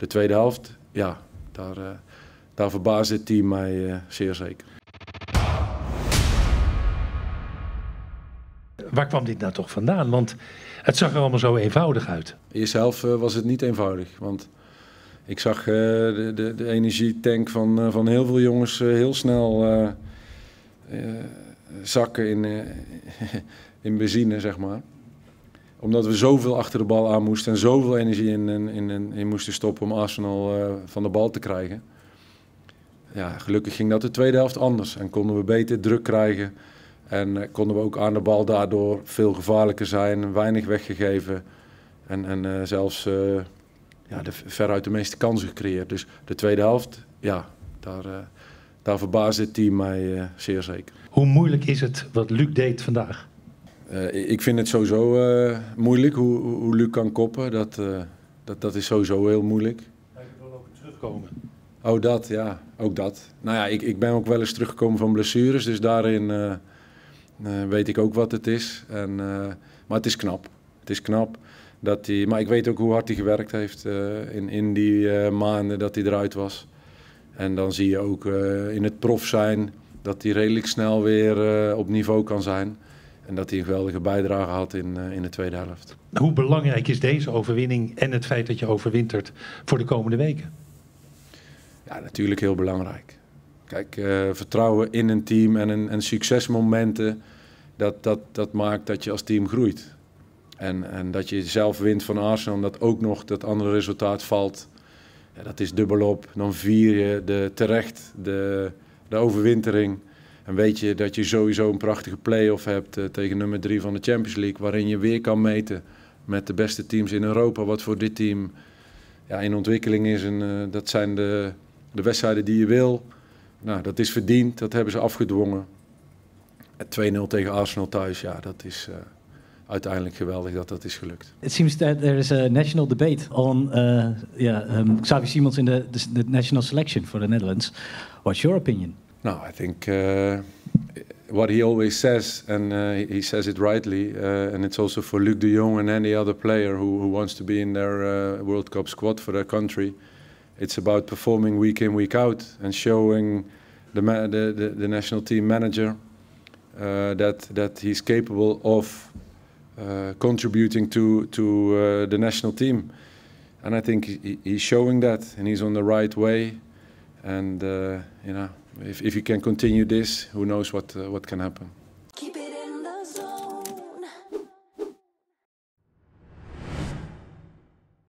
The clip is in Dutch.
de tweede helft, ja, daar, eh, daar verbaasde het team mij eh, zeer zeker. Waar kwam dit nou toch vandaan? Want het zag er allemaal zo eenvoudig uit. Jezelf zelf eh, was het niet eenvoudig. Want ik zag de, de, de, energietank van, van heel veel jongens heel snel zakken in, in benzine, zeg maar omdat we zoveel achter de bal aan moesten en zoveel energie in, in, in, in moesten stoppen om Arsenal eh, van de bal te krijgen. Ja, gelukkig ging dat de tweede helft anders en konden we beter druk krijgen. En eh, konden we ook aan de bal daardoor veel gevaarlijker zijn, weinig weggegeven. En, en eh, zelfs ja, de, veruit de meeste kansen gecreëerd. Dus de tweede helft, ja, daar, uh, daar verbaasde het team mij zeer zeker. Hoe moeilijk is het wat Luc deed vandaag? Eh, ik vind het sowieso eh, moeilijk hoe, hoe Luc kan koppen. Dat, eh, dat, dat is sowieso heel moeilijk. Hij wil ook terugkomen. Oh, dat, ja. Ook dat. Nou ja, ik, ik ben ook wel eens teruggekomen van blessures. Dus daarin weet ik ook wat het is. En, maar het is knap. Het is knap. Dat hij, maar ik weet ook hoe hard hij gewerkt heeft in, in die maanden dat hij eruit was. En dan zie je ook in het prof zijn dat hij redelijk snel weer op niveau kan zijn. En dat hij een geweldige bijdrage had in, eh, in de tweede helft. Hoe belangrijk is deze overwinning en het feit dat je overwintert voor de komende weken? Ja, natuurlijk heel belangrijk. Kijk, eh, vertrouwen in een team en, een, en succesmomenten, dat, dat, dat maakt dat je als team groeit. En, en dat je zelf wint van Arsenal dat ook nog dat andere resultaat valt. Ja, dat is dubbelop. Dan vier je de, terecht de, de overwintering. En weet je dat je sowieso een prachtige play-off hebt eh, tegen nummer drie van de Champions League, waarin je weer kan meten met de beste teams in Europa. Wat voor dit team ja, in ontwikkeling is. En, eh, dat zijn de, de wedstrijden die je wil. Nou, dat is verdiend, dat hebben ze afgedwongen. 2-0 eh, tegen Arsenal thuis, ja, dat is. uiteindelijk geweldig dat dat is gelukt. It seems that there is a national debate on uh, yeah, um, Xavi Simons in de national selection for the Netherlands. What's your opinion? No, I think uh, what he always says, and uh, he says it rightly, uh, and it's also for Luc de Jong and any other player who, who wants to be in their uh, World Cup squad for their country. It's about performing week in, week out, and showing the, the, the, the, national team manager uh, that, that he's capable of uh, contributing to, to the national team. And I think he, he's showing that, and he's on the right way and uh, you know if, if you can continue this who knows what uh, what can happen